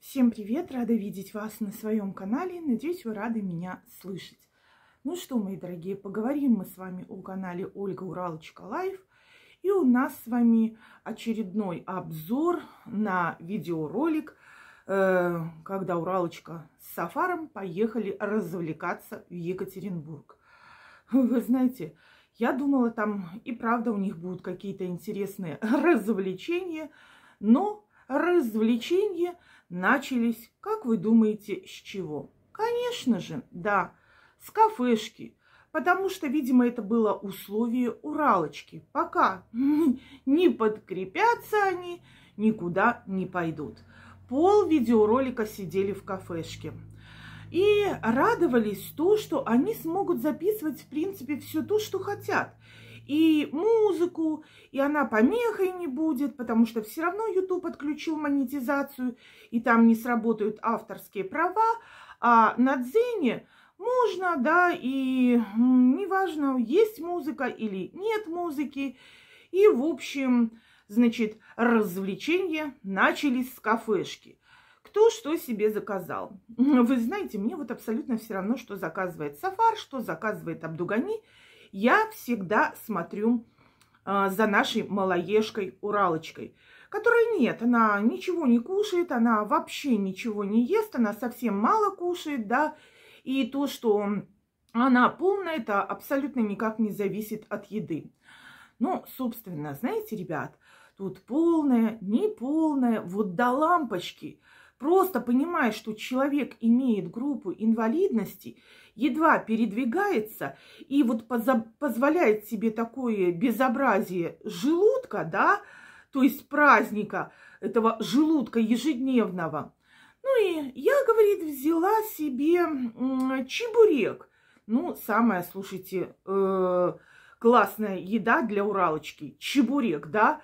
Всем привет! Рада видеть вас на своем канале. Надеюсь, вы рады меня слышать. Ну что, мои дорогие, поговорим мы с вами о канале Ольга Уралочка Лайф. И у нас с вами очередной обзор на видеоролик, э, когда Уралочка с Сафаром поехали развлекаться в Екатеринбург. Вы знаете, я думала, там и правда у них будут какие-то интересные развлечения, но развлечения – начались, как вы думаете, с чего? Конечно же, да, с кафешки, потому что, видимо, это было условие Уралочки. Пока не подкрепятся они, никуда не пойдут. Пол видеоролика сидели в кафешке. И радовались то, что они смогут записывать, в принципе, все то, что хотят и музыку, и она помехой не будет, потому что все равно YouTube отключил монетизацию, и там не сработают авторские права, а на Дзене можно, да, и неважно, есть музыка или нет музыки, и, в общем, значит, развлечения начались с кафешки. Кто что себе заказал? Вы знаете, мне вот абсолютно все равно, что заказывает Сафар, что заказывает Абдугани – я всегда смотрю э, за нашей малоежкой Уралочкой, которой нет, она ничего не кушает, она вообще ничего не ест, она совсем мало кушает, да, и то, что она полная, это абсолютно никак не зависит от еды. Ну, собственно, знаете, ребят, тут полная, неполная, вот до лампочки – Просто понимая, что человек имеет группу инвалидностей, едва передвигается и вот позволяет себе такое безобразие желудка, да, то есть праздника этого желудка ежедневного. Ну и я, говорит, взяла себе чебурек. Ну, самая, слушайте, э, классная еда для уралочки. Чебурек, да,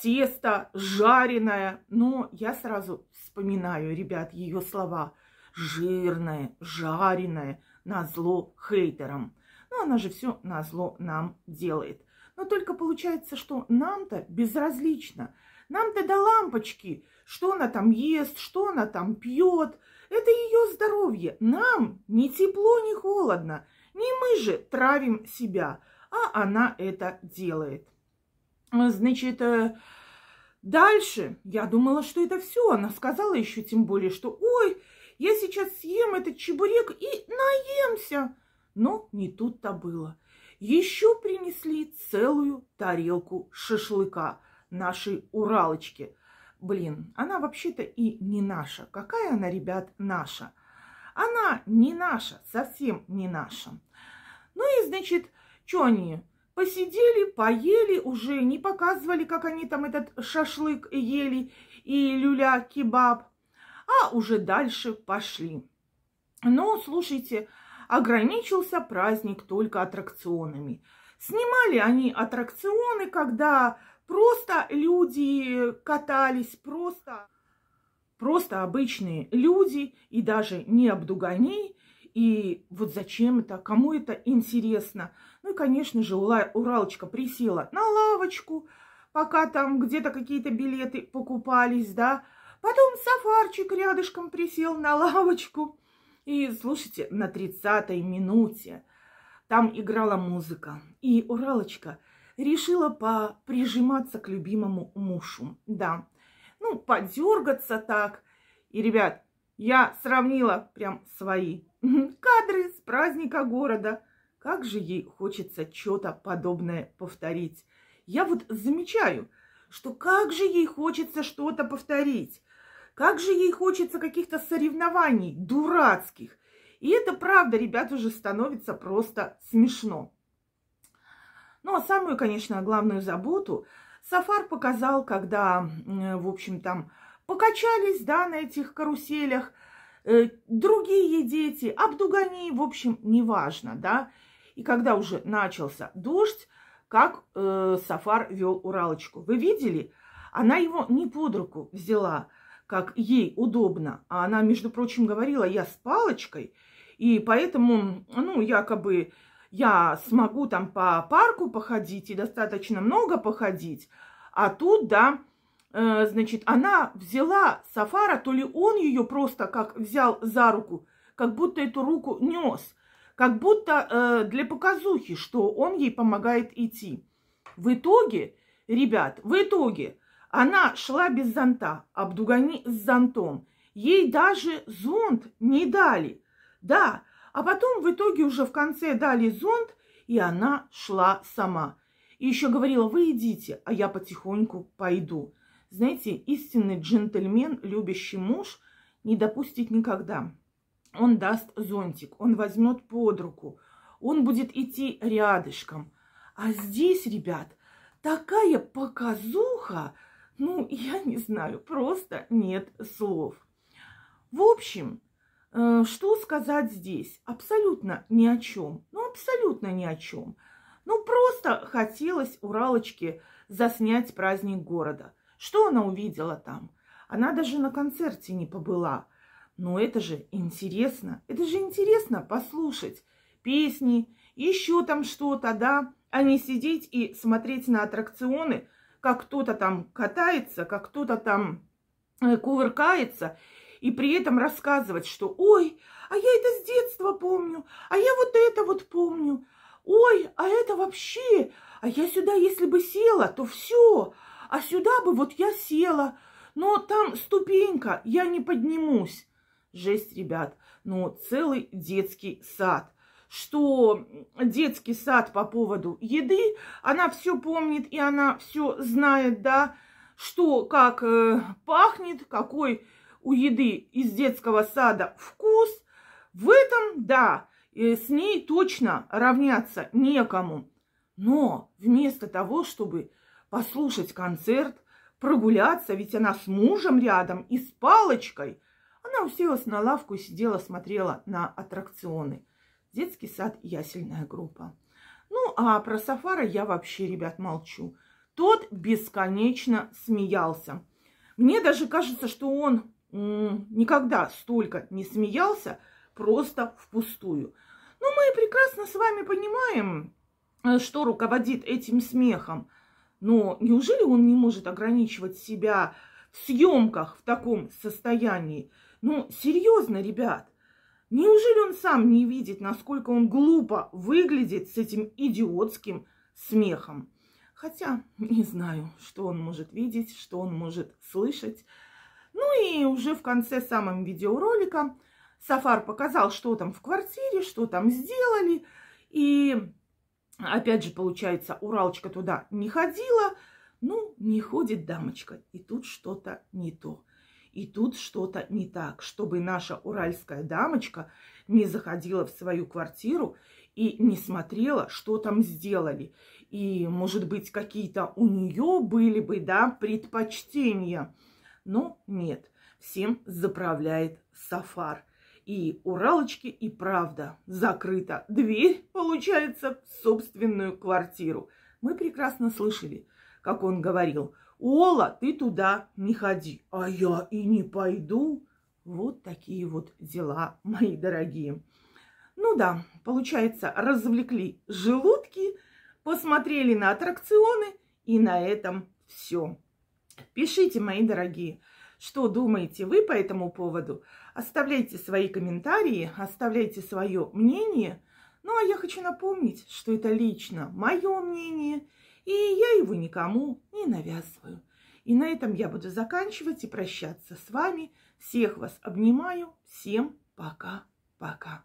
тесто жареное. Но я сразу вспоминаю, ребят, ее слова. Жирное, жареное, назло хейтерам. Ну, она же все назло нам делает. Но только получается, что нам-то безразлично. Нам-то до лампочки, что она там ест, что она там пьет. Это ее здоровье. Нам ни тепло, ни холодно. Не мы же травим себя, а она это делает. Значит, э, Дальше я думала, что это все. Она сказала еще тем более, что «Ой, я сейчас съем этот чебурек и наемся». Но не тут-то было. Еще принесли целую тарелку шашлыка нашей Уралочки. Блин, она вообще-то и не наша. Какая она, ребят, наша? Она не наша, совсем не наша. Ну и, значит, что они Посидели, поели, уже не показывали, как они там этот шашлык ели и люля-кебаб, а уже дальше пошли. Но, слушайте, ограничился праздник только аттракционами. Снимали они аттракционы, когда просто люди катались, просто, просто обычные люди и даже не обдугани. И вот зачем это, кому это интересно – ну и, конечно же, Уралочка присела на лавочку, пока там где-то какие-то билеты покупались, да. Потом Сафарчик рядышком присел на лавочку. И, слушайте, на 30-й минуте там играла музыка. И Уралочка решила прижиматься к любимому мушу, да. Ну, подергаться так. И, ребят, я сравнила прям свои кадры с праздника города – как же ей хочется что-то подобное повторить. Я вот замечаю, что как же ей хочется что-то повторить. Как же ей хочется каких-то соревнований дурацких. И это правда, ребят, уже становится просто смешно. Ну, а самую, конечно, главную заботу Сафар показал, когда, э, в общем, там покачались, да, на этих каруселях, э, другие дети, абдугани, в общем, неважно, да. И когда уже начался дождь, как э, Сафар вел Уралочку. Вы видели? Она его не под руку взяла, как ей удобно. А она, между прочим, говорила, я с палочкой, и поэтому, ну, якобы я смогу там по парку походить и достаточно много походить. А тут, да, э, значит, она взяла Сафара, то ли он ее просто как взял за руку, как будто эту руку нес – как будто э, для показухи, что он ей помогает идти. В итоге, ребят, в итоге она шла без зонта, обдугани с зонтом. Ей даже зонт не дали. Да, а потом в итоге уже в конце дали зонт, и она шла сама. И еще говорила, вы идите, а я потихоньку пойду. Знаете, истинный джентльмен, любящий муж, не допустит никогда он даст зонтик, он возьмет под руку, он будет идти рядышком. А здесь, ребят, такая показуха, ну, я не знаю, просто нет слов. В общем, э, что сказать здесь? Абсолютно ни о чем. Ну, абсолютно ни о чем. Ну, просто хотелось Уралочке заснять праздник города. Что она увидела там? Она даже на концерте не побыла – но это же интересно. Это же интересно послушать песни, еще там что-то, да, а не сидеть и смотреть на аттракционы, как кто-то там катается, как кто-то там э, кувыркается, и при этом рассказывать, что «Ой, а я это с детства помню, а я вот это вот помню, ой, а это вообще, а я сюда, если бы села, то все, а сюда бы вот я села, но там ступенька, я не поднимусь» жесть, ребят. Ну, целый детский сад что детский сад по поводу еды, она все помнит и она все знает, да, что как э, пахнет, какой у еды из детского сада вкус. В этом, да, э, с ней точно равняться некому. Но вместо того, чтобы послушать концерт, прогуляться, ведь она с мужем рядом и с палочкой – она уселась на лавку и сидела, смотрела на аттракционы. Детский сад и ясельная группа. Ну, а про Сафара я вообще, ребят, молчу. Тот бесконечно смеялся. Мне даже кажется, что он никогда столько не смеялся, просто впустую. Но ну, мы прекрасно с вами понимаем, э, что руководит этим смехом. Но неужели он не может ограничивать себя в съемках в таком состоянии? Ну, серьезно, ребят. Неужели он сам не видит, насколько он глупо выглядит с этим идиотским смехом? Хотя не знаю, что он может видеть, что он может слышать. Ну и уже в конце самого видеоролика Сафар показал, что там в квартире, что там сделали. И опять же, получается, Уралочка туда не ходила. Ну, не ходит дамочка, и тут что-то не то. И тут что-то не так, чтобы наша уральская дамочка не заходила в свою квартиру и не смотрела, что там сделали. И, может быть, какие-то у нее были бы, да, предпочтения. Но нет, всем заправляет Сафар. И Уралочки, и правда, закрыта дверь, получается, в собственную квартиру. Мы прекрасно слышали, как он говорил – Ола, ты туда не ходи. А я и не пойду. Вот такие вот дела, мои дорогие. Ну да, получается, развлекли желудки, посмотрели на аттракционы, и на этом все. Пишите, мои дорогие, что думаете вы по этому поводу. Оставляйте свои комментарии, оставляйте свое мнение. Ну а я хочу напомнить, что это лично мое мнение – и я его никому не навязываю. И на этом я буду заканчивать и прощаться с вами. Всех вас обнимаю. Всем пока-пока.